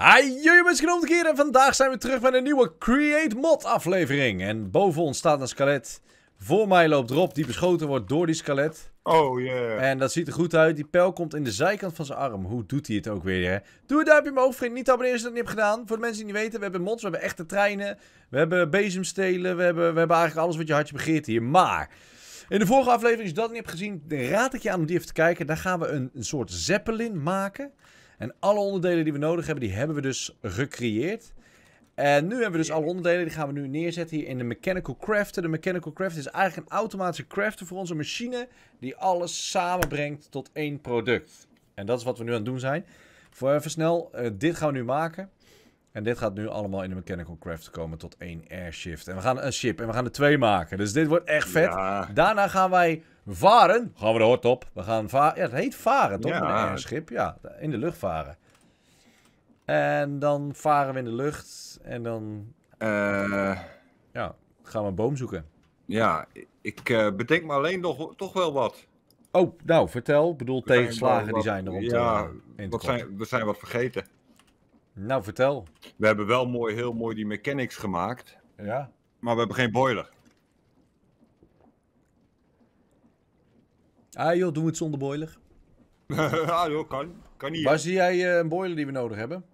Hi, jullie mensen keer en vandaag zijn we terug met een nieuwe Create Mod aflevering. En boven ons staat een skelet. Voor mij loopt Rob die beschoten wordt door die skelet. Oh yeah. En dat ziet er goed uit. Die pijl komt in de zijkant van zijn arm. Hoe doet hij het ook weer, hè? Doe een duimpje omhoog, vriend. Niet abonneren als je dat niet hebt gedaan. Voor de mensen die niet weten, we hebben mods, we hebben echte treinen. We hebben bezemstelen, we hebben, we hebben eigenlijk alles wat je hartje begeert hier. Maar... In de vorige aflevering, als je dat niet hebt gezien, raad ik je aan om die even te kijken. Daar gaan we een soort zeppelin maken. En alle onderdelen die we nodig hebben, die hebben we dus gecreëerd. En nu hebben we dus alle onderdelen, die gaan we nu neerzetten hier in de Mechanical Crafter. De Mechanical Crafter is eigenlijk een automatische crafter voor onze machine, die alles samenbrengt tot één product. En dat is wat we nu aan het doen zijn. Voor even snel, eh, dit gaan we nu maken. En dit gaat nu allemaal in de mechanical craft komen tot één airshift. En we gaan een ship en we gaan er twee maken. Dus dit wordt echt vet. Daarna gaan wij varen. Gaan we de hort op. We gaan varen. Ja, het heet varen toch? Ja. Een airschip. Ja, in de lucht varen. En dan varen we in de lucht. En dan... Uh... Ja, gaan we een boom zoeken. Ja, ik uh, bedenk me alleen nog, toch wel wat. Oh, nou, vertel. Ik bedoel, tegenslagen die zijn er om ja, te, wat zijn, We zijn wat vergeten. Nou, vertel. We hebben wel mooi, heel mooi die mechanics gemaakt. Ja. Maar we hebben geen boiler. Ah joh, doen we het zonder boiler. ja ah, joh, kan. Kan niet. Waar zie jij eh, een boiler die we nodig hebben?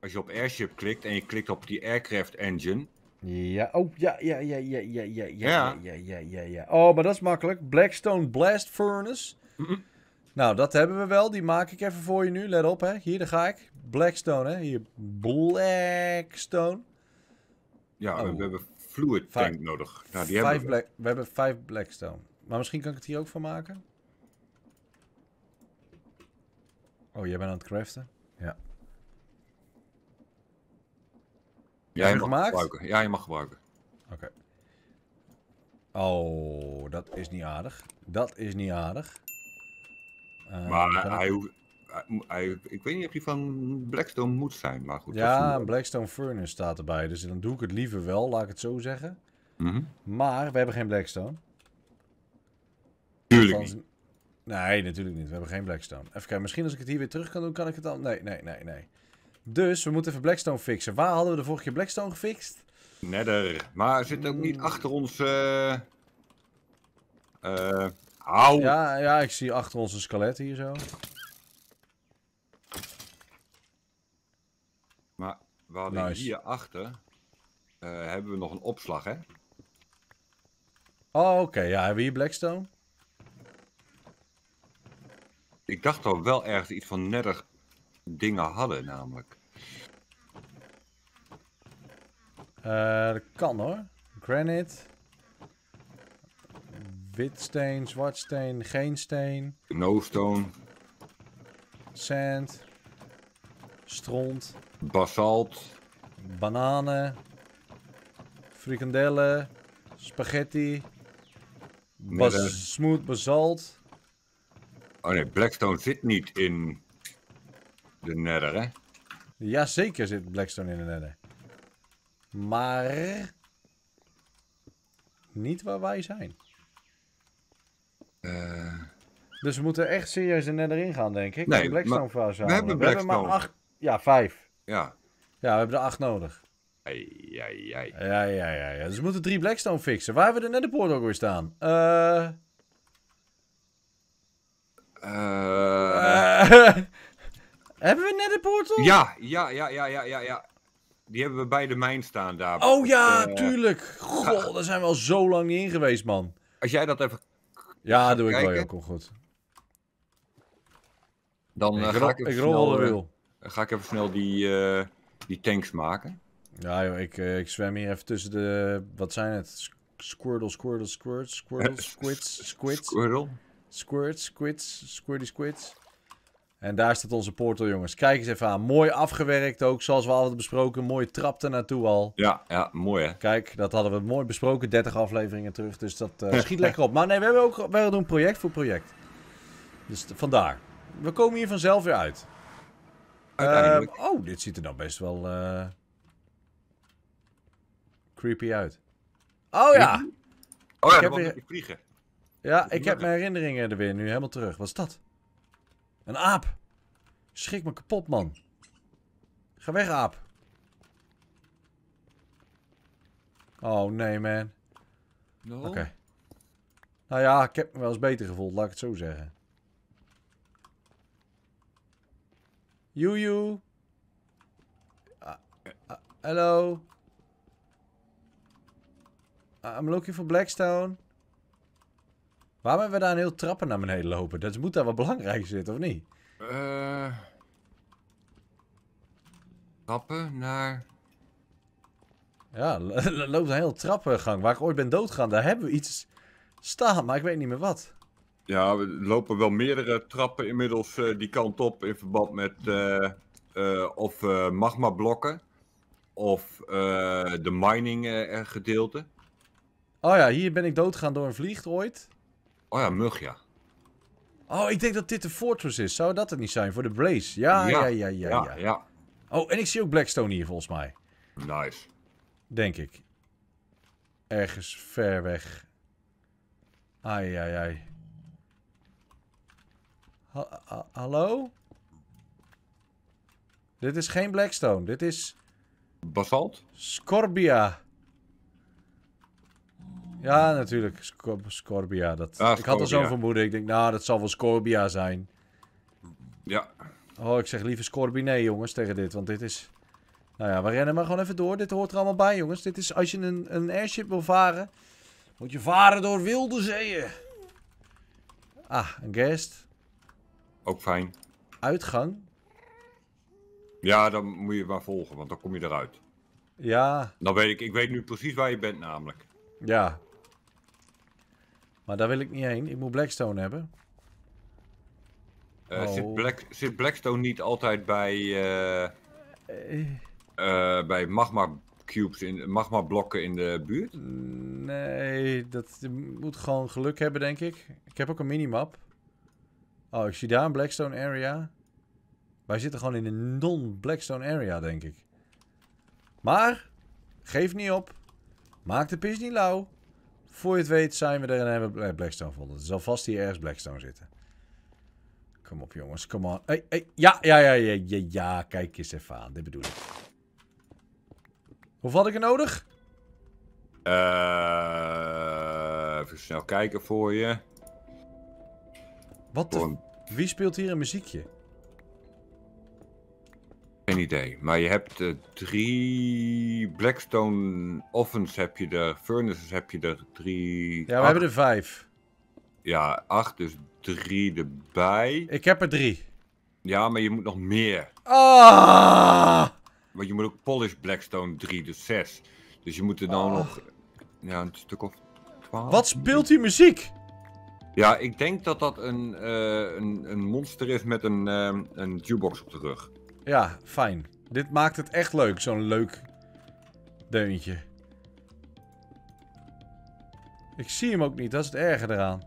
Als je op airship klikt en je klikt op die aircraft engine. Ja, oh ja, ja, ja, ja, ja, ja, ja, ja, ja, ja, ja, Oh, maar dat is makkelijk. Blackstone Blast Furnace. Mm nou, dat hebben we wel. Die maak ik even voor je nu. Let op, hè. Hier, daar ga ik. Blackstone, hè. Hier, Blackstone. Ja, we oh. hebben fluid tank nodig. Nou, die hebben we. we hebben vijf Blackstone. Maar misschien kan ik het hier ook van maken. Oh, jij bent aan het craften? Ja. Jij mag gemaakt? gebruiken. Ja, je mag gebruiken. Oké. Oh, dat is niet aardig. Dat is niet aardig. Eh, maar hij, ik weet niet of hij van Blackstone moet zijn, maar goed. Ja, Blackstone Furnace staat erbij, dus dan doe ik het liever wel, laat ik het zo zeggen. Mhm. Maar we hebben geen Blackstone. Tuurlijk niet. Nee, natuurlijk niet. We hebben geen Blackstone. Even kijken, misschien als ik het hier weer terug kan doen, kan ik het dan... Nee, nee, nee, nee. Dus we moeten even Blackstone fixen. Waar hadden we de vorige keer Blackstone gefixt? Nether. Maar zit ook niet hmm. achter ons... Eh, eh, Au! Ja, ja, ik zie achter ons een skelet hier zo. Maar we hadden nice. achter eh, hebben we nog een opslag, hè? Oh, oké. Ja, hebben we hier Blackstone? Ik dacht al wel ergens iets van nettig dingen hadden, namelijk. Eh, dat kan hoor. Granite. Witsteen, zwartsteen, geen steen. No stone. Sand. Stront. Basalt. Bananen. Frikandellen. Spaghetti. smooth basalt. Oh nee, Blackstone zit niet in de nether, hè? Jazeker zit Blackstone in de nether. Maar... Niet waar wij zijn. Eh, dus we moeten echt serieus er net erin gaan, denk ik. Nee, Blackstone maar, we hebben, we hebben maar acht. Ja, vijf. Ja. Ja, we hebben er acht nodig. Ei, ei, Ja, ja, ja, ja. Dus we moeten drie Blackstone fixen. Waar hebben we er net de poort ook weer staan? Eh... Uh... hebben we net een portal? Ja, ja, ja, ja, ja, ja, Die hebben we bij de mijn staan daar. Oh ja, eh, tuurlijk. Goh, daar zijn we al zo lang niet in geweest, man. Als jij dat even ja, doe ik wel, goed. Dan eh, ga ik, even ik rol snel, eh, ga ik even snel die, eh, die tanks maken. Ja, ik, ik zwem hier even tussen de. Wat zijn het? Squirtle, squirtle, squirt, squirtle, squids, squids. Squirtle? Squirt, squids, squirty, squids. En daar staat onze portal, jongens. Kijk eens even aan. Mooi afgewerkt ook, zoals we altijd besproken. Mooie trap naartoe al. Ja, ja, mooi hè. Kijk, dat hadden we mooi besproken. 30 afleveringen terug, dus dat eh, schiet lekker op. Maar nee, we hebben ook we doen project voor project. Dus vandaar. We komen hier vanzelf weer uit. Ehm, oh, dit ziet er dan nou best wel eh, creepy uit. Oh ja! Oh ja, ik heb vliegen. Ja, ik heb mijn herinneringen er weer nu helemaal terug. Wat is dat? Een aap. Schrik me kapot, man. Ga weg, aap. Oh, nee, man. No. Oké. Nou ja, ik heb me wel eens beter gevoeld, laat ik het zo zeggen. Juju. Ah, eh, ah, hallo. I'm looking for Blackstone. Waarom hebben we daar een heel trappen naar beneden lopen? Dat moet daar wat belangrijk zitten, of niet? Uh, trappen naar... Ja, loopt een heel trappengang. Waar ik ooit ben doodgaan, daar hebben we iets staan, maar ik weet niet meer wat. Ja, we lopen wel meerdere trappen inmiddels eh, die kant op in verband met uh, uh, of magmablokken of de mining gedeelte. Oh ja, hier ben ik doodgaan door een vlieg ooit. Oh ja, mug, ja. Oh, ik denk dat dit de fortress is. Zou dat het niet zijn voor de blaze? Ja, ja, ja, ja. ja, ja. Oh, en ik zie ook blackstone hier volgens mij. Nice. Denk ik. Ergens ver weg. Ai, ai, ai. hallo? Dit is geen blackstone. Dit is... Basalt? Scorbia. Ja, natuurlijk. Scor Scorbia. Dat... ik had al zo'n vermoeden. Ik denk, nou, dat zal wel Scorbia zijn. Ja. Oh, ik zeg liever Scorbiné, jongens, tegen dit. Want dit is... Nou ja, we rennen maar gewoon even door. Dit hoort er allemaal bij, jongens. Dit is, als je een, een airship wil varen, moet je varen door wilde zeeën. Ah, een guest. Ook fijn. Uitgang. Ja, dan moet je maar volgen, want dan kom je eruit. Ja. Dan weet ik, ik weet nu precies waar je bent namelijk. Ja, maar daar wil ik niet heen. Ik moet Blackstone hebben. Eh, oh. zit, Black, zit, Blackstone niet altijd bij, eh, eh. bij magma cubes, in, magma blokken in de buurt? Nee, dat moet gewoon geluk hebben, denk ik. Ik heb ook een minimap. Oh, ik zie daar een Blackstone area. Wij zitten gewoon in een non-Blackstone area, denk ik. Maar, geef niet op. Maak de pis niet lauw. Voor je het weet zijn we er en hebben we Blackstone vonden. Er zal vast hier ergens Blackstone zitten. Kom op jongens, kom on. Hey, hey. Ja, ja, ja, ja, ja, ja, kijk eens even aan. Dit bedoel ik. Hoeveel had ik er nodig? Eh, even snel kijken voor je. Wat Wie speelt hier een muziekje? Geen idee. Maar je hebt eh, drie Blackstone ovens heb je er, furnaces heb je er drie. Ja, we hebben er vijf. Ja, acht, dus drie erbij. Ik heb er drie. Ja, maar je moet nog meer. Ah! Want je moet ook polish Blackstone 3, dus zes. Dus je moet er dan nou ah. nog ja, een stuk of twaalf. Wat speelt die muziek? Ja, ik denk dat dat een, eh, een, een monster is met een, eh, een jukebox op de rug. Ja, fijn. Dit maakt het echt leuk, zo'n leuk deuntje. Ik zie hem ook niet, dat is het erge eraan.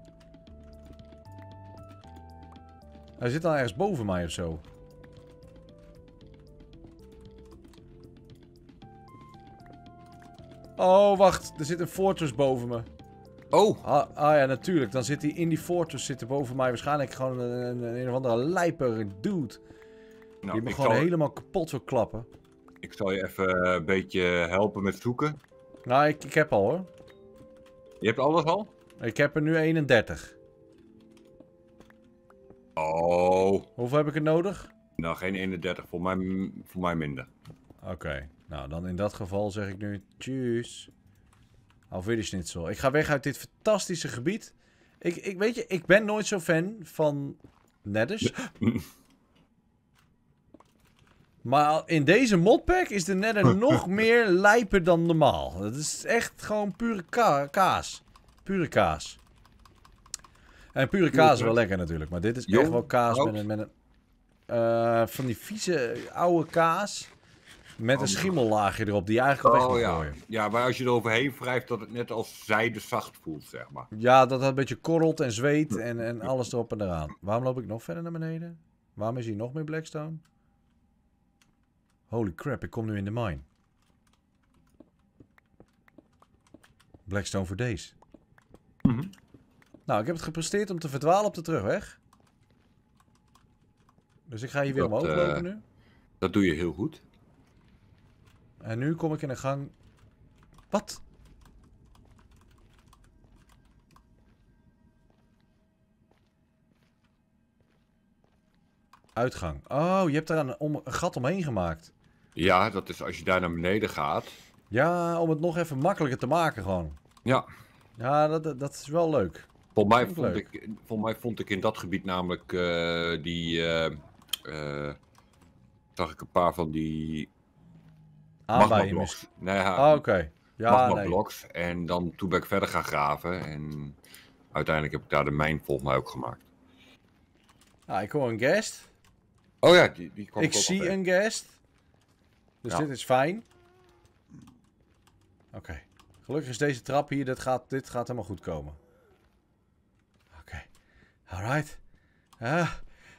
Hij zit dan ergens boven mij of zo. Oh, wacht. Er zit een fortress boven me. Oh. Ah, ah ja, natuurlijk. Dan zit hij in die fortress zitten boven mij waarschijnlijk gewoon een, een, een of andere lijper dude. Nou, ik moet gewoon helemaal kapot zo klappen. Ik zal je even eh, een beetje helpen met zoeken. Nou, ik, ik heb al hoor. Je hebt alles al? Ik heb er nu 31. Oh. Hoeveel heb ik er nodig? Nou, geen 31. Voor mij, voor mij minder. Oké. Nou, dan in dat geval zeg ik nu tjus. Alweer schnitzel. Ik ga weg uit dit fantastische gebied. Ik, ik weet je, ik ben nooit zo fan van nedders. Maar in deze modpack is de nether nog meer lijper dan normaal. Dat is echt gewoon pure kaas. Pure kaas. En pure kaas is wel lekker natuurlijk. Maar dit is echt wel kaas met een... Met een eh, van die vieze oude kaas. Met een oh, schimmellaagje erop die eigenlijk oh, weg moet ja. Ja, maar als je er overheen wrijft, dat het net als zijde zacht voelt, zeg maar. Ja, dat het een beetje korrelt en zweet en, en alles erop en eraan. Waarom loop ik nog verder naar beneden? Waarom is hier nog meer Blackstone? Holy crap, ik kom nu in de mine. Blackstone for days. Mhm. Nou, ik heb het gepresteerd om te verdwalen op de terugweg. Dus ik ga hier weer omhoog eh, lopen nu. dat doe je heel goed. En nu kom ik in een gang... Wat? Uitgang. Oh, je hebt daar een gat omheen gemaakt. Ja, dat is als je daar naar beneden gaat. Ja, om het nog even makkelijker te maken gewoon. Ja. Ja, dat, dat is wel leuk. Volgens mij, vond ik, volgens mij vond ik in dat gebied namelijk uh, die... Uh, zag ik een paar van die... Ah, magma Nee, ja, oh, okay. ja, En dan toen ben ik verder gaan graven. En uiteindelijk heb ik daar de mijn volgens mij ook gemaakt. Ah, ik hoor een guest. Oh ja, die, die kwam Ik zie een guest. Dus dit is fijn. Oké. Gelukkig is deze trap hier, dit gaat, dit gaat helemaal goed komen. Oké. Okay. Alright. Ah.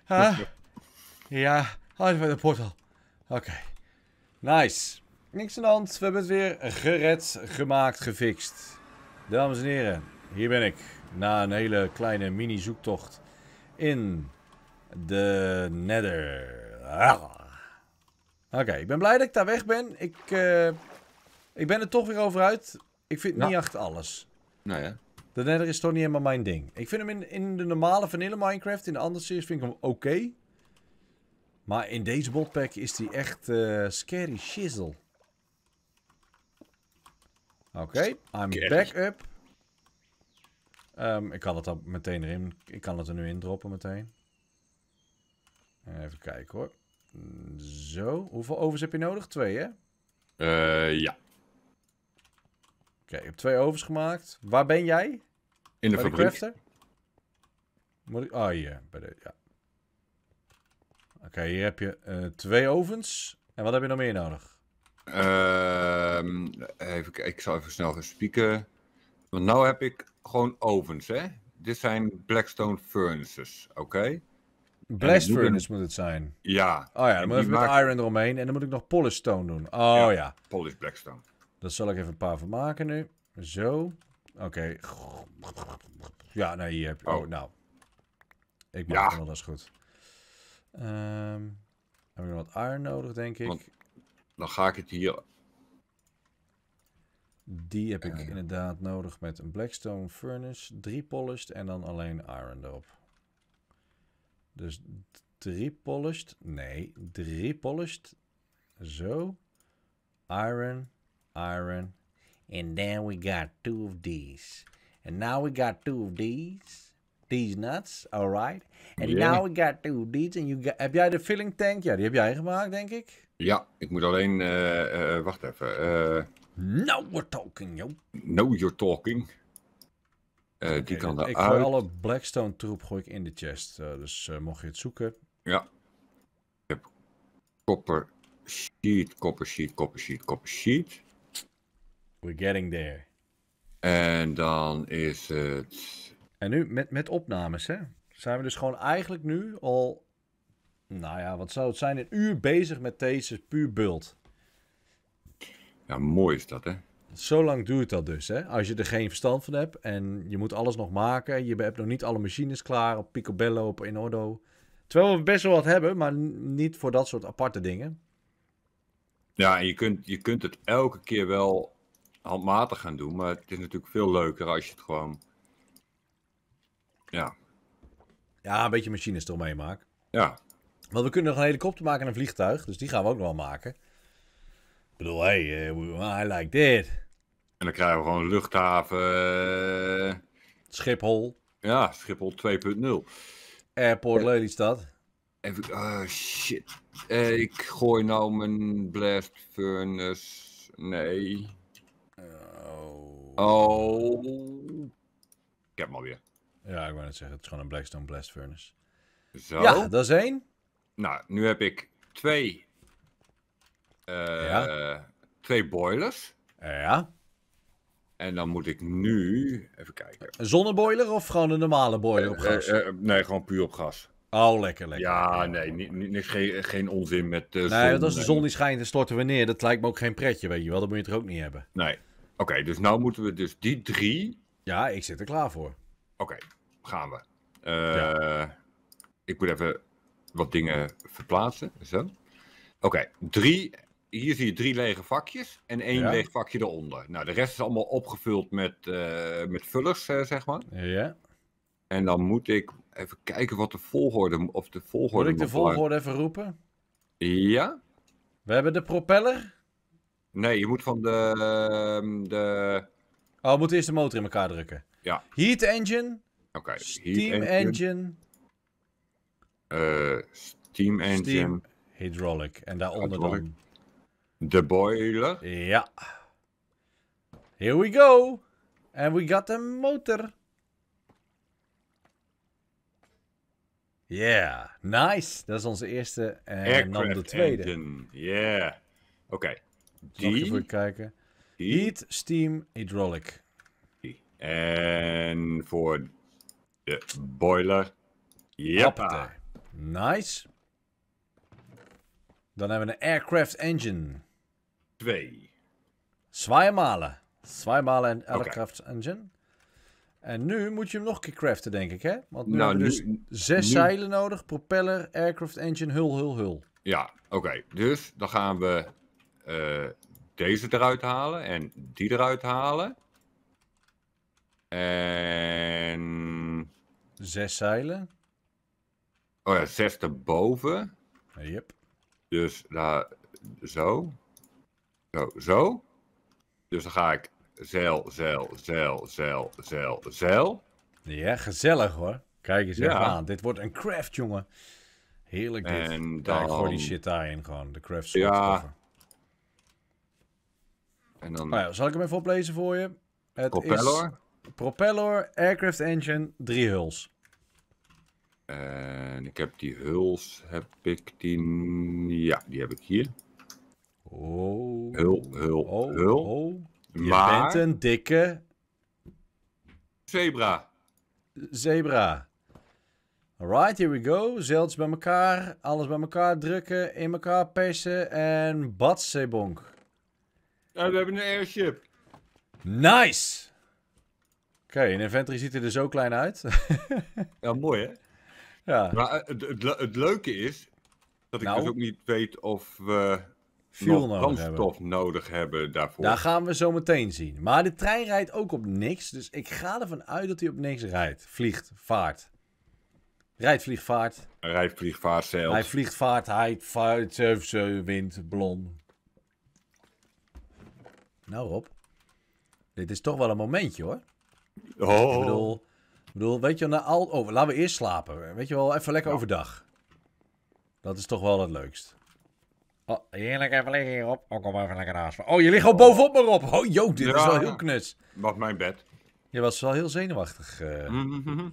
Ah. Ja, uit bij de portal. Oké. Nice. Niks aan de hand. We hebben het weer gered, gemaakt, gefixt. Dames en heren, hier ben ik. Na een hele kleine mini-zoektocht in de Nether. Ah. Oké, ik ben blij dat ik daar weg ben. Ik, eh, ik ben er toch weer over uit. Ik vind niet echt alles. Nou ja. De nether is toch niet helemaal mijn ding. Ik vind hem in, in de normale vanille Minecraft, in de andere series, vind ik hem oké. Maar in deze botpack is die echt eh, scary shizzle. Oké, I'm back up. Ehm, ik kan het al meteen erin. Ik kan het er nu in droppen meteen. Even kijken hoor. Zo, hoeveel ovens heb je nodig? Twee, hè? Eh, ja. Oké, okay, ik heb twee ovens gemaakt. Waar ben jij? In de bij fabriek. Moet ik... Ah, hier. Ja. Oké, hier heb je eh, twee ovens. En wat heb je nog meer nodig? Uh, even, ik zal even snel gaan spieken. Want nu heb ik gewoon ovens, hè? Dit zijn Blackstone furnaces, oké? Blast Furnace moet het zijn. Ja. Oh ja, dan moet ik maak... met Iron eromheen. En dan moet ik nog Polish Stone doen. Oh ja. ja. Polish Blackstone. Dat zal ik even een paar van maken nu. Zo. Oké. Ja, nee, hier heb je... Oh, oh nou. Ik maak ja. het wel, dat goed. Um, heb ik nog wat iron nodig, denk ik. dan ga ik het hier... Die heb ik eh. inderdaad nodig met een Blackstone Furnace, drie polished en dan alleen iron erop. Dus drie polished. Nee, drie polished. Zo. Iron, iron. And then we got two of these. And now we got two of these. These nuts, alright. And now we got two of these. And you got... Heb jij de filling tank? Ja, die heb jij gemaakt, denk ik. Ja, ik moet alleen... Eh, eh, wacht even. Uh... Eh. Now we're talking, yo. Now you're talking. Eh, die kan Ik gooi alle Blackstone troep gooi ik in de chest. Eh, dus eh, mocht je het zoeken. Ja. Ik heb copper sheet, copper sheet, copper sheet, copper sheet. We're getting there. En dan is het. En nu met, met opnames, hè? Zijn we dus gewoon eigenlijk nu al. Nou ja, wat zou het zijn? Een uur bezig met deze puur bult. Ja, mooi is dat, hè? zo lang duurt dat dus. Hè? Als je er geen verstand van hebt en je moet alles nog maken. Je hebt nog niet alle machines klaar op Picobello, op Inodo. Terwijl we best wel wat hebben, maar niet voor dat soort aparte dingen. Ja, en je kunt, je kunt het elke keer wel handmatig gaan doen. Maar het is natuurlijk veel leuker als je het gewoon... Ja. Ja, een beetje machines eromheen meemaakt. Ja. Want we kunnen nog een helikopter maken en een vliegtuig. Dus die gaan we ook nog wel maken bedoel, hey, eh, I like dit. En dan krijgen we gewoon luchthaven... Eh, Schiphol. Ja, Schiphol 2.0. Airport eh, Lelystad. Even, oh, shit. ik gooi nou mijn blast furnace. Nee. Oh. oh. Ik heb hem alweer. Ja, ik wou net zeggen, het is gewoon een Blackstone blast furnace. Zo. Ja, dat is één. Nou, nu heb ik twee eh, twee boilers. Ja. En dan moet ik nu even kijken. Een zonneboiler of gewoon een normale boiler op eh, gas? Eh, nee, gewoon puur op gas. Oh, lekker, lekker. Ja, nee, niks, geen, geen onzin met nee, zon. Nee, als de zon die schijnt en storten we neer, dat lijkt me ook geen pretje, weet je wel. Dat moet je er ook niet hebben. Nee. Oké, dus nou moeten we dus die drie... Ja, ik zit er klaar voor. Oké, gaan we. Ik moet even wat dingen verplaatsen, zo. Oké, drie hier zie je drie lege vakjes en één leeg vakje eronder. Nou, de rest is allemaal opgevuld met, eh, met vullers, eh, zeg maar. Ja. En dan moet ik even kijken wat de volgorde... Of de volgorde moet ik de volgorde even roepen? Ja. We hebben de propeller. Nee, je moet van de... Ehm, de... Oh, we moeten eerst de motor in elkaar drukken. Ja. Heat engine. Oké. steam engine. Eh, steam engine. Steam, hydraulic. En daaronder dan... De boiler. Ja. Here we go. And we got a motor. Yeah, nice. Dat is onze eerste. En dan de tweede. Yeah. Oké. Okay. voor het kijken. Heat, steam, hydraulic. En voor de boiler. Ja. Nice. Dan hebben we een aircraft engine. 2. Zwaaimalen. malen en Aircraft Engine. En nu moet je hem nog een keer craften, denk ik, hè? Want nu nou, hebben we dus nu, zes zeilen nodig. Propeller, Aircraft Engine, hul, hul, hul. Ja, oké. Dus dan gaan we eh, deze eruit halen en die eruit halen. En... Zes zeilen. Oh ja, zes erboven. Yep. Dus daar, zo. Zo, nou, zo. Dus dan ga ik zeil, zeil, zeil, zeil, zeil, zeil. Ja, gezellig hoor. Kijk eens even aan. Dit wordt een craft, jongen. Heerlijk dit. En dan... Kijk, die shit daarin gewoon. De craft Ja. En dan... Nou ja, zal ik hem even oplezen voor je? Het propeller. Is propeller, aircraft engine, drie huls. En ik heb die huls, heb ik die... Ja, die heb ik hier. Oh. Hul, hul, oh, hul. Oh. Je bent een dikke... Zebra. Zebra. Alright, here we go. Zeltjes bij elkaar. Alles bij elkaar drukken. In elkaar persen. En Zebonk. Ja, we hebben een airship. Nice! Oké, in een inventory ziet er zo klein uit. ja, mooi hè? Ja. Maar eh, het, het, leuke is dat ik nou? dus ook niet weet of fuel nodig hebben. nodig hebben daarvoor. Daar gaan we zo meteen zien. Maar de trein rijdt ook op niks. Dus ik ga ervan uit dat hij op niks rijdt. Vliegt, vaart. Rijdt, vliegt, vaart. Rijdt, vliegt, vaart, zeilt. Hij vliegt, vaart, hij vaart, wind, blon. Nou Rob, dit is toch wel een momentje hoor. Oh. Ik bedoel, bedoel weet je, na al, oh, laten we eerst slapen. Weet je wel, even lekker nou. overdag. Dat is toch wel het leukst. Oh, heerlijk even liggen hierop. Oh, kom even lekker naast me. Oh, je ligt al bovenop me op. Oh, joh, dit is wel heel knus. Wat mijn bed. Je was wel heel zenuwachtig. Eh. Mm-hmm.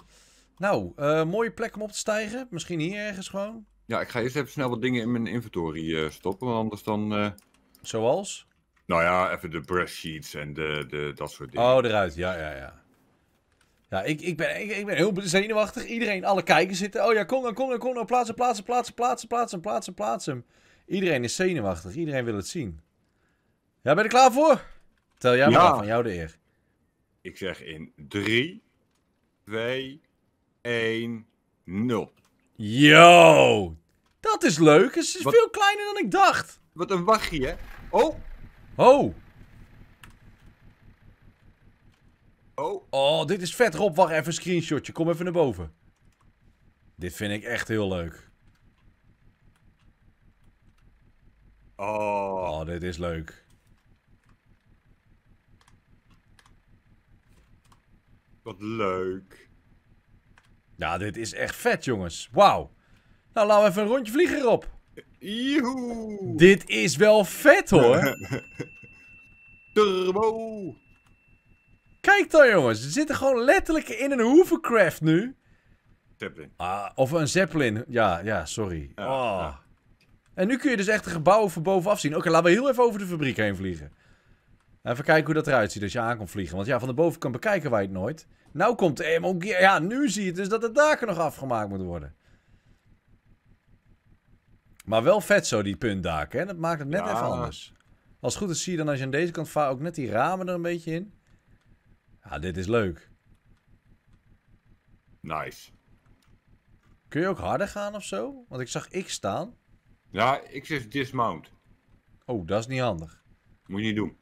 Nou, eh, mooie plek om op te stijgen. Misschien hier ergens gewoon. Ja, ik ga eerst even snel wat dingen in mijn inventory eh, stoppen, want anders dan... Zoals? Nou ja, even de brush sheets en de, de, dat soort dingen. Oh, eruit. Ja, ja, ja. Ja, ik, ik, ben, ik, ben heel zenuwachtig. Iedereen, alle kijkers zitten. Oh ja, kom dan, kom dan, kom dan. Nou, plaatsen, plaatsen, plaatsen, plaatsen, plaatsen, plaatsen. plaatsen. Iedereen is zenuwachtig. Iedereen wil het zien. Ja, ben je er klaar voor? Tel jij maar ja. van jou de eer. Ik zeg in 3, 2, 1, 0. Yo! Dat is leuk. Het is veel kleiner dan ik dacht. Wat een wachtje, hè? Oh! Oh! Oh. Oh, dit is vet. Rob, wacht even een screenshotje. Kom even naar boven. Dit vind ik echt heel leuk. Oh. oh. dit is leuk. Wat leuk. Ja, dit is echt vet, jongens. Wauw. Nou, laten we even een rondje vliegen erop. Joehoe. Dit is wel vet, hoor. Turbo. Kijk dan, jongens. Ze zitten gewoon letterlijk in een hoevencraft nu. Zeppelin. Ah, of een Zeppelin. Ja, ja, sorry. Ja, oh. En nu kun je dus echt de gebouwen van bovenaf zien. Oké, laten we heel even over de fabriek heen vliegen. Even kijken hoe dat eruit ziet als je aankomt vliegen. Want ja, van de bovenkant bekijken wij het nooit. Nou komt de Ja, nu zie je dus dat de daken nog afgemaakt moeten worden. Maar wel vet zo, die puntdaken. Hè? Dat maakt het net even anders. Als het goed is zie je dan als je aan deze kant vaart ook net die ramen er een beetje in. Ja, dit is leuk. Nice. Kun je ook harder gaan of zo? Want ik zag ik staan. Ja, ik zeg dismount. Oh, dat is niet handig. Moet je niet doen.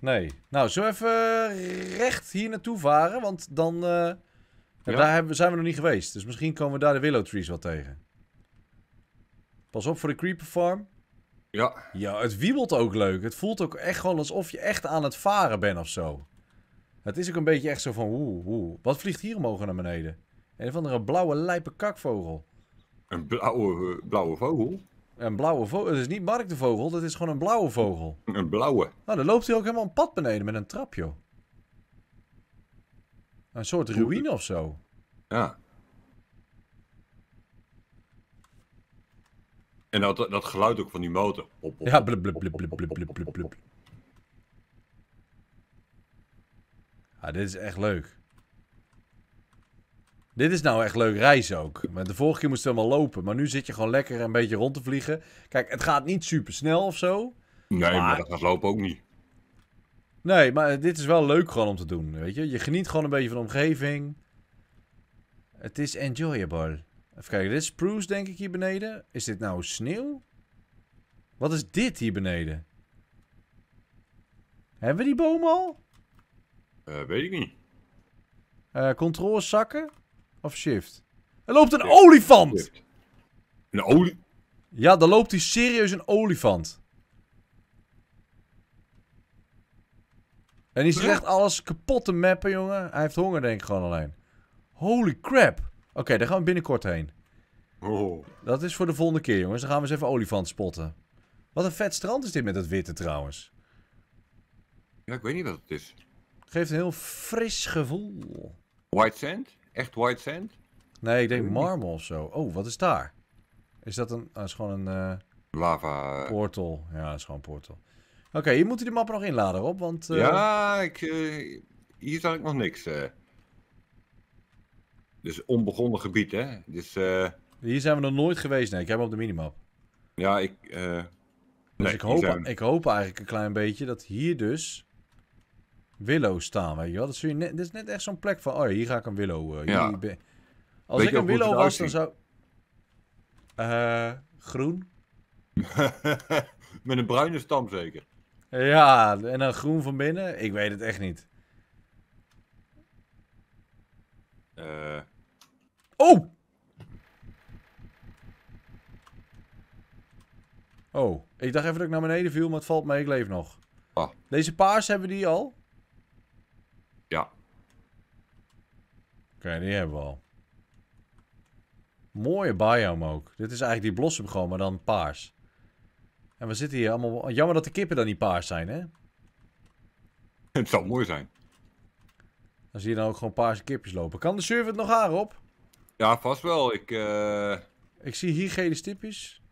Nee. Nou, zo even eh, recht hier naartoe varen? Want dan... Eh, daar hebben, zijn we nog niet geweest. Dus misschien komen we daar de willow trees wel tegen. Pas op voor de creeper farm. Ja. Ja, het wiebelt ook leuk. Het voelt ook echt gewoon alsof je echt aan het varen bent of zo. Het is ook een beetje echt zo van... Oeh, oeh. Wat vliegt hier omhoog naar beneden? Een van de blauwe lijpe kakvogel. Een blauwe, eh, blauwe vogel? Een blauwe vogel. Het is niet Mark de Vogel, dat is gewoon een blauwe vogel. Een blauwe. Nou, dan loopt hij ook helemaal een pad beneden met een trap, joh. Een soort ruïne of zo. Ja. En dat, dat geluid ook van die motor. Op, op, ja, blub, blub, blub, blub, blub, blub, blub. Ja, dit is echt leuk. Dit is nou echt leuk reizen ook. De vorige keer moesten we helemaal lopen. Maar nu zit je gewoon lekker een beetje rond te vliegen. Kijk, het gaat niet super snel of zo. Nee, maar, dat gaat lopen ook niet. Nee, maar dit is wel leuk gewoon om te doen. Weet je, je geniet gewoon een beetje van de omgeving. Het is enjoyable. Even kijken, dit is spruce denk ik hier beneden. Is dit nou sneeuw? Wat is dit hier beneden? Hebben we die boom al? Eh, weet ik niet. Uh, eh, zakken. Of shift? Er loopt een olifant! Een olifant? Ja, dan loopt hij serieus een olifant. En die zegt alles kapot te mappen, jongen. Hij heeft honger, denk ik, gewoon alleen. Holy crap. Oké, daar gaan we binnenkort heen. Oh. Dat is voor de volgende keer, jongens. Dan gaan we eens even olifant spotten. Wat een vet strand is dit met dat witte, trouwens. Ja, ik weet niet wat het is. Geeft een heel fris gevoel. White sand? Echt white sand? Nee, ik denk marmel of zo. Oh, wat is daar? Is dat een... Dat ah, is gewoon een... Eh, Lava. Portal. Ja, dat is gewoon een portal. Oké, hier moet die de map nog inladen, op, want... Eh, ja, ik, eh, hier zag ik nog niks. Dus onbegonnen gebied, hè? Dus, Hier zijn we nog nooit geweest, nee. Ik heb hem op de minimap. Ja, ik... Dus ik, hoop, ik hoop eigenlijk een klein beetje dat hier dus willow staan, weet je wel. Dat dit is net echt zo'n plek van, oh hier ga ik een willow... Eh, Als ik een willow was, dan zou... Uh, groen? Met een bruine stam zeker? Ja, en dan groen van binnen? Ik weet het echt niet. Uh... Oh! Oh, ik dacht even dat ik naar beneden viel, maar het valt mee, ik leef nog. Ah. Deze paars hebben die al? okay, die hebben we al. Mooie biome ook. Dit is eigenlijk die blossom gewoon, maar dan paars. En we zitten hier allemaal... Jammer dat de kippen dan niet paars zijn, hè? Het zou mooi zijn. Dan zie je dan ook gewoon paarse kipjes lopen. Kan de server het nog aan, op? Ja, vast wel. Ik, eh, ik zie hier gele stipjes.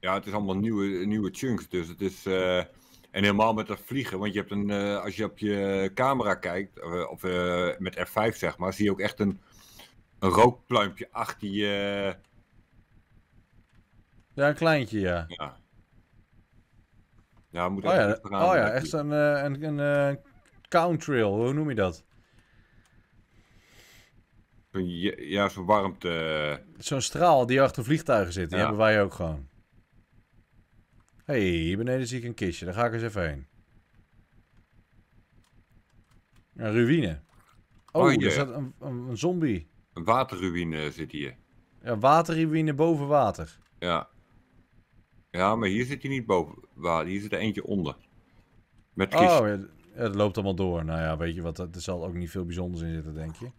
Ja, het is allemaal nieuwe, nieuwe chunks, dus het is... Eh, en helemaal met dat vliegen, want je hebt een, eh, als je op je camera kijkt, eh, of eh, met F5 zeg maar, zie je ook echt een, een rookpluimpje achter je. Ja, een kleintje, ja. Ja, ja moet oh, ja. oh ja, echt een, een, een, een hoe noem je dat? Ja, zo'n warmte. Zo'n straal die achter vliegtuigen zit, die hebben wij ook gewoon hey, hier beneden zie ik een kistje. Daar ga ik eens even heen. Een ruïne. Oh, oh er zat eh. een, een, een, zombie. Een waterruïne zit hier. Ja, waterruïne boven water. Ja. Ja, maar hier zit hij niet boven water. Hier zit er eentje onder. Met kist. Oh, ja, het loopt allemaal door. Nou ja, weet je wat, er zal ook niet veel bijzonders in zitten, denk je.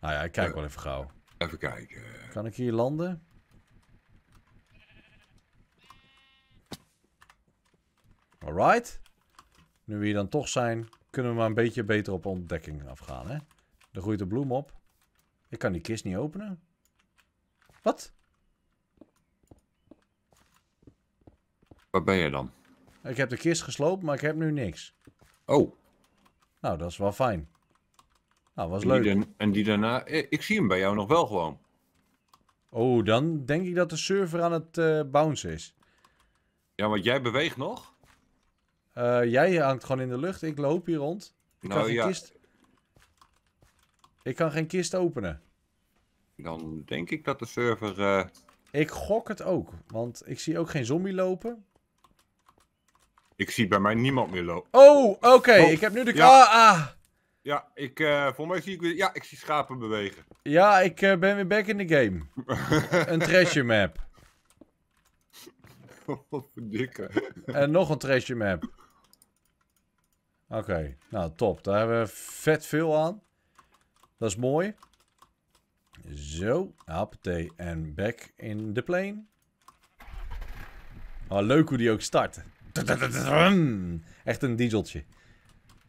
Nou ja, ik kijk wel even gauw. Even kijken. Kan ik hier landen? Alright. Nu we hier dan toch zijn, kunnen we maar een beetje beter op ontdekking afgaan, hè? Er groeit de bloem op. Ik kan die kist niet openen. Wat? Waar ben je dan? Ik heb de kist gesloopt, maar ik heb nu niks. Oh. Nou, dat is wel fijn. Nou, was en leuk. en die daarna... Eh, ik zie hem bij jou nog wel gewoon. Oh, dan denk ik dat de server aan het uh, bouncen is. Ja, want jij beweegt nog. Eh, jij hangt gewoon in de lucht. Ik loop hier rond. Ik kan nou geen kist... Ik kan geen kist openen. Dan denk ik dat de server... Eh, ik gok het ook, want ik zie ook geen zombie lopen. Ik zie bij mij niemand meer lopen. Oh, oké. Ik heb nu de... Ja. Ah, ah. Ja, ik, eh, voor mij zie ik Ja, ik zie schapen bewegen. Ja, ik ben weer back in the game. een treasure map. Oh, dikke. En nog een treasure map. Oké, nou top. Daar hebben we vet veel aan. Dat is mooi. Zo, happatee en back in the plane. Oh, leuk hoe die ook start. Echt een dieseltje.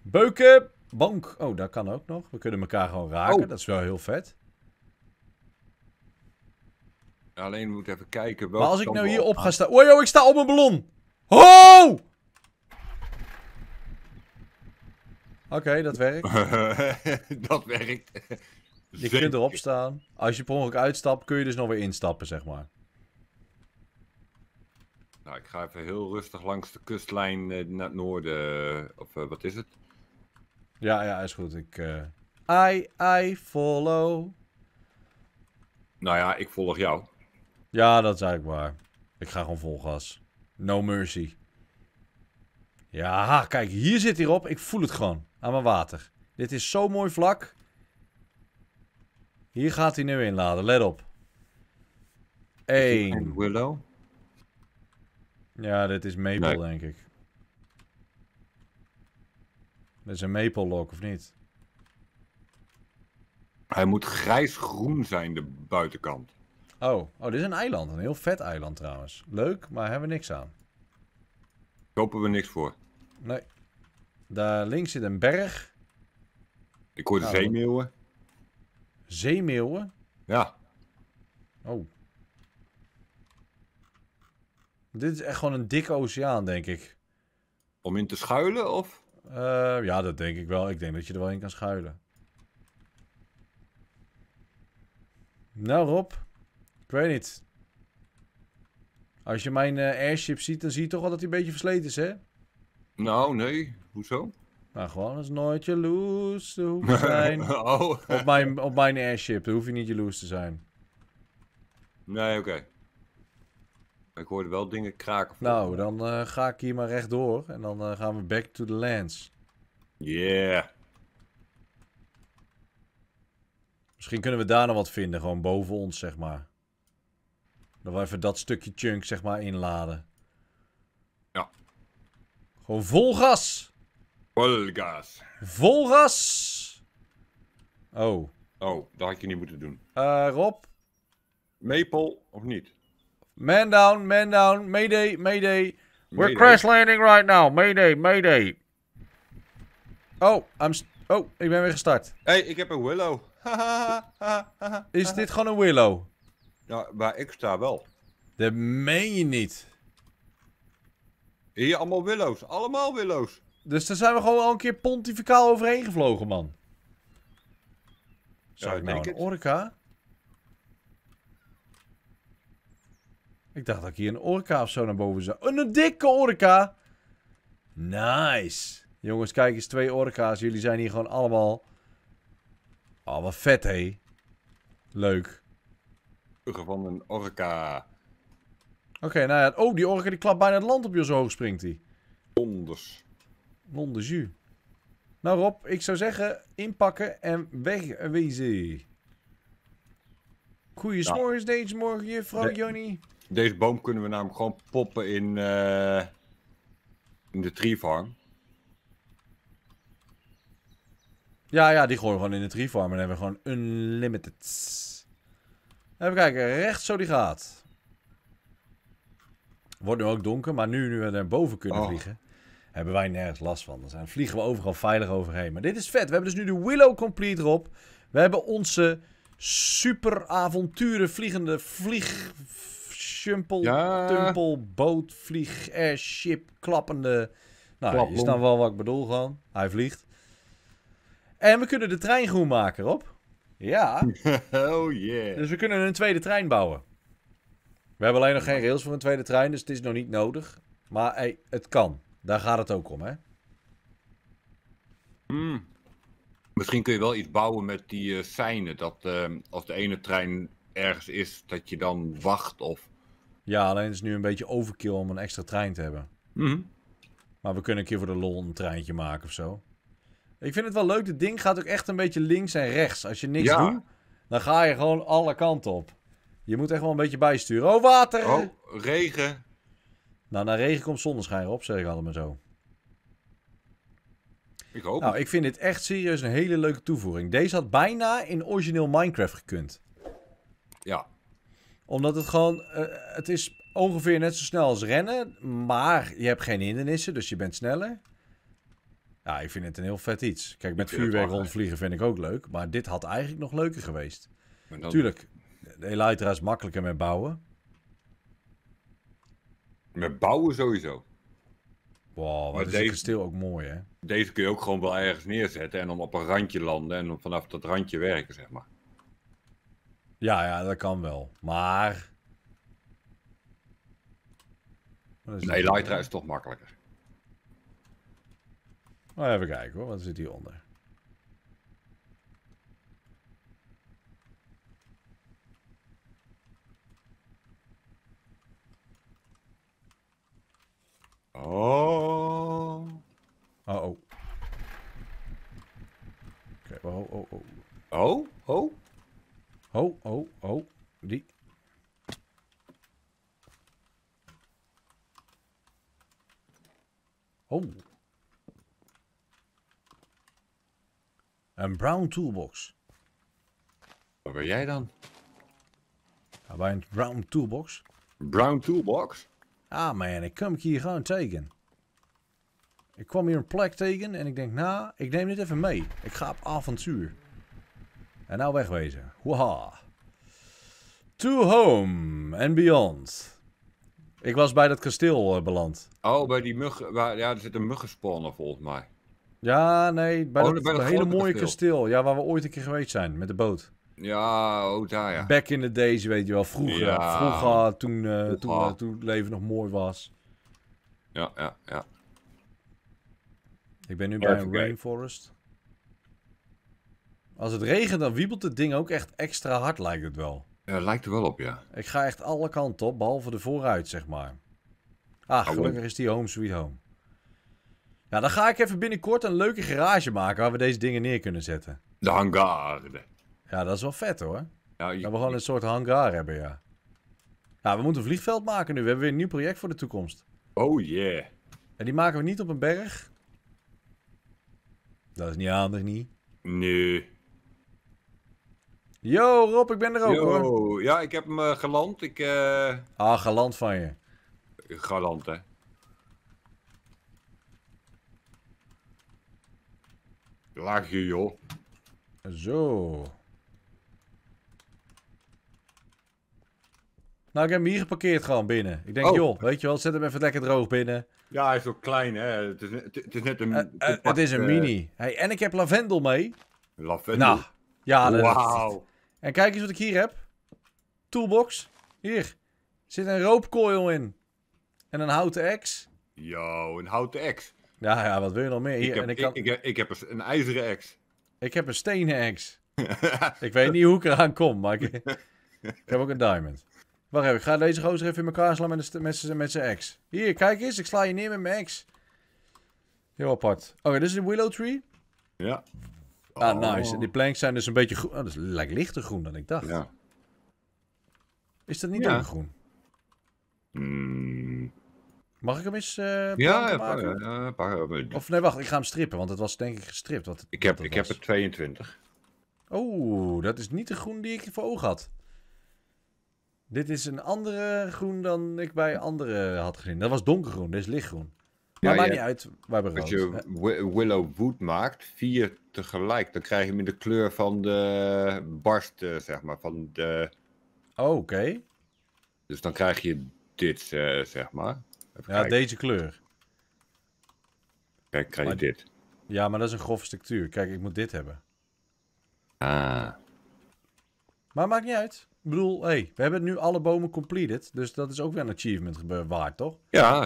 Beuken, bank. Oh, dat kan ook nog. We kunnen elkaar gewoon raken. Oh. Dat is wel heel vet. Alleen moet even kijken. Maar als ik nou op ga staan... Oh, ik sta op mijn ballon. Ho! Oké, dat werkt. dat werkt. Je kunt erop staan. Als je per ongeluk uitstapt, kun je dus nog weer instappen, zeg maar. Nou, ik ga even heel rustig langs de kustlijn eh, naar het noorden. Eh, of eh, wat is het? Ja, ja, is goed. Ik, I, I follow. Nou ja, ik volg jou. Ja, dat is eigenlijk waar. Ik ga gewoon volgas. No mercy. Ja, kijk, hier zit hij op. Ik voel het gewoon aan mijn water. Dit is zo mooi vlak. Hier gaat hij nu inladen, let op. Eén. Willow? Ja, dit is maple, denk ik. Dit is een maple lok, of niet? Hij moet grijs-groen zijn, de buitenkant. Oh, oh, dit is een eiland. Een heel vet eiland trouwens. Leuk, maar hebben we niks aan. Kopen we niks voor. Nee. Daar links zit een berg. Ik hoor nou, zeemeeuwen. Zeemeeuwen? Ja. Oh. Dit is echt gewoon een dikke oceaan, denk ik. Om in te schuilen, of? Eh, ja, dat denk ik wel. Ik denk dat je er wel in kan schuilen. Nou, Rob. Ik weet niet. Als je mijn eh, airship ziet, dan zie je toch wel dat hij een beetje versleten is, hè? Nou, nee. Hoezo? Nou, gewoon eens nooit jaloers te hoeven zijn. Oh. op, mijn, op mijn airship, Dat hoef je niet jaloers te zijn. Nee, oké. Ik hoorde wel dingen kraken. Nou, dan eh, ga ik hier maar rechtdoor. En dan eh, gaan we back to the lands. Yeah. Misschien kunnen we daar nog wat vinden. Gewoon boven ons, zeg maar. Dan even dat stukje chunk, zeg maar, inladen. Ja. Gewoon vol gas. Vol gas. Vol gas. Oh. Oh, dat had je niet moeten doen. Eh, Rob? Maple of niet? Man down, man down. Mayday, mayday. We're crash landing right now. Mayday, mayday. Oh, I'm oh, ik ben weer gestart. hey, ik heb een willow. Is dit gewoon een willow? Nou, waar ik sta wel. Dat meen je niet. Hier allemaal willows. Allemaal willows. Dus daar zijn we gewoon al een keer pontificaal overheen gevlogen, man. Zou ja, ik nou een orka? Ik dacht dat ik hier een orka of zo naar boven zou... Een, dikke orka! Nice. Jongens, kijk eens. Twee orka's. Jullie zijn hier gewoon allemaal... Oh, wat vet, hé. Leuk van een orka. Oké, nou ja. Oh, die orka die klapt bijna het land op je, zo hoog springt hij. Bondes, Donders, ju. Nou Rob, ik zou zeggen, inpakken en wegwezen. Goeie nou, s'morgens deze morgen, juffrouw de, Johnny. Deze boom kunnen we namelijk gewoon poppen in, eh, in de tree farm. Ja, ja, die gooien we gewoon in de tree farm en hebben we gewoon unlimited. Even kijken, rechts zo die gaat. Wordt nu ook donker, maar nu, nu we naar boven kunnen oh. vliegen, hebben wij nergens last van. Dan vliegen we overal veilig overheen. Maar dit is vet. We hebben dus nu de Willow Complete erop. We hebben onze super avonturen vliegende vlieg... schumpel, ja. tumpel, boot, vlieg, airship, klappende... Nou, je snapt wel wat ik bedoel gewoon. Hij vliegt. En we kunnen de trein groen maken, Rob. Ja. oh yeah. Dus we kunnen een tweede trein bouwen. We hebben alleen nog geen rails voor een tweede trein, dus het is nog niet nodig. Maar hey, het kan. Daar gaat het ook om, hè? Hmm. Misschien kun je wel iets bouwen met die uh, seinen. Dat eh, als de ene trein ergens is, dat je dan wacht of... Ja, alleen is nu een beetje overkill om een extra trein te hebben. Mhm. Maar we kunnen een keer voor de lol een treintje maken of zo. Ik vind het wel leuk. Het ding gaat ook echt een beetje links en rechts. Als je niks doet, dan ga je gewoon alle kanten op. Je moet echt wel een beetje bijsturen. Oh, water! Oh, regen. Nou, na regen komt zonneschijn op, zeg ik allemaal zo. Ik hoop. Nou, ik vind dit echt serieus een hele leuke toevoeging. Deze had bijna in origineel Minecraft gekund. Ja. Omdat het gewoon... Eh, het is ongeveer net zo snel als rennen, maar je hebt geen hindernissen, dus je bent sneller. Ja, ik vind het een heel vet iets. Kijk, met vuurwerk rondvliegen vind ik ook leuk. Maar dit had eigenlijk nog leuker geweest. natuurlijk. Tuurlijk, de Elytra is makkelijker met bouwen. Met bouwen sowieso. Wow, maar is stil ook mooi, hè? Deze kun je ook gewoon wel ergens neerzetten en dan op een randje landen en dan vanaf dat randje werken, zeg maar. Ja, ja, dat kan wel. Maar... Nee, Elytra is toch makkelijker. Maar nou, even kijken hoor, wat zit hieronder? Oh. Oh, oh. Oké, okay, oh, oh, oh. Oh, oh. Oh, oh, oh. Die. Oh. Een brown toolbox. Wat ben jij dan? Ja, bij een brown toolbox. Brown toolbox? Ah man, ik kom hier gewoon tegen. Ik kwam hier een plek tegen en ik denk, nou, ik neem dit even mee. Ik ga op avontuur. En nou wegwezen. Waha. To home and beyond. Ik was bij dat kasteel eh, beland. Oh, bij die muggen. ja, er zit een muggenspawn volgens mij. Ja, nee, bij, oh, dat, bij dat, hele mooie kasteel. Ja, waar we ooit een keer geweest zijn met de boot. Ja, oh daar ja. Back in the days, weet je wel. Vroeger, vroeger toen, eh, Toen, eh, toen het leven nog mooi was. Ja, ja, ja. Ik ben nu bij een rainforest. Als het regent, dan wiebelt het ding ook echt extra hard, lijkt het wel. Ja, lijkt er wel op, ja. Ik ga echt alle kanten op, behalve de vooruit, zeg maar. Ah, gelukkig is die home sweet home. Ja, nou, dan ga ik even binnenkort een leuke garage maken waar we deze dingen neer kunnen zetten. De hangar. Ja, dat is wel vet hoor. Ja, je... Dat we gewoon een soort hangar hebben, ja. Ja, nou, we moeten een vliegveld maken nu. We hebben weer een nieuw project voor de toekomst. Oh yeah. En die maken we niet op een berg. Dat is niet handig, niet? Nee. Yo, Rob, ik ben er ook hoor. Ja, ik heb hem eh, geland. Ik, eh, Ah, geland van je. Geland, hè? Laagje je, joh. Zo. Nou, ik heb hem hier geparkeerd gewoon binnen. Ik denk, oh. joh, weet je wel, zet hem even lekker droog binnen. Ja, hij is ook klein, hè. Het is, het is net een... Uh, het is een eh, mini. Hey, en ik heb lavendel mee. Lavendel? Nou, ja. Wauw. Is... En kijk eens wat ik hier heb. Toolbox. Hier. zit een roopcoil in. En een houten ex. Yo, een houten ex. Ja, ja, wat wil je nog meer? Ik heb, en ik, ik, ik, heb een ijzeren ex. Ik heb een stenen ex. ik weet niet hoe ik eraan kom, maar ik, heb ook een diamond. Wacht even, ik ga deze gozer even in elkaar slaan met, de, met, met zijn ex. Hier, kijk eens, ik sla je neer met mijn ex. Heel apart. Oké, dit is een willow tree. Ja. Ah, oh. nice. En die planks zijn dus een beetje groen. Oh, dat is, lijkt lichter groen dan ik dacht. Ja. Is dat niet ja. groen? Mm, Mag ik hem eens uh, ja, maken? Ja, eh, Of nee, wacht, ik ga hem strippen, want het was denk ik gestript. Wat ik heb, ik heb er 22. Oh, dat is niet de groen die ik voor ogen had. Dit is een andere groen dan ik bij anderen had gezien. Dat was donkergroen, dit is lichtgroen. Maar maakt niet uit, we hebben Als je Willow Wood maakt, vier tegelijk, dan krijg je hem in de kleur van de barst, eh, zeg maar. Van de... Oh, oké. Dus dan krijg je dit, zeg maar ja, deze kleur. Kijk, krijg je dit. Ja, maar dat is een grove structuur. Kijk, ik moet dit hebben. Ah. Maar maakt niet uit. Ik bedoel, hey, we hebben nu alle bomen completed. Dus dat is ook weer een achievement waard, toch? Ja.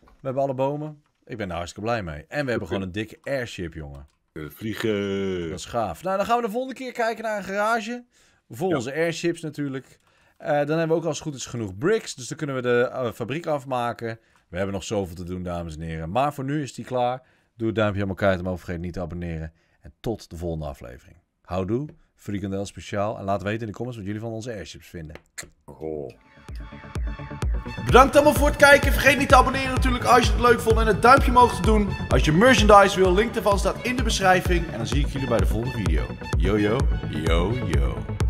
We hebben alle bomen. Ik ben daar hartstikke blij mee. En we hebben gewoon een dikke airship, jongen. Vliegen. Dat is gaaf. Nou, dan gaan we de volgende keer kijken naar een garage. Voor onze airships natuurlijk. Eh, dan hebben we ook als het goed is genoeg bricks. Dus dan kunnen we de eh, fabriek afmaken. We hebben nog zoveel te doen, dames en heren. Maar voor nu is die klaar. Doe het duimpje aan elkaar omhoog. Vergeet niet te abonneren. En tot de volgende aflevering. Houdoe, frikandel speciaal. En laat weten in de comments wat jullie van onze airships vinden. Oh. Bedankt allemaal voor het kijken. Vergeet niet te abonneren natuurlijk als je het leuk vond. En het duimpje omhoog te doen als je merchandise wil. Link daarvan staat in de beschrijving. En dan zie ik jullie bij de volgende video. Yo, yo, yo, yo.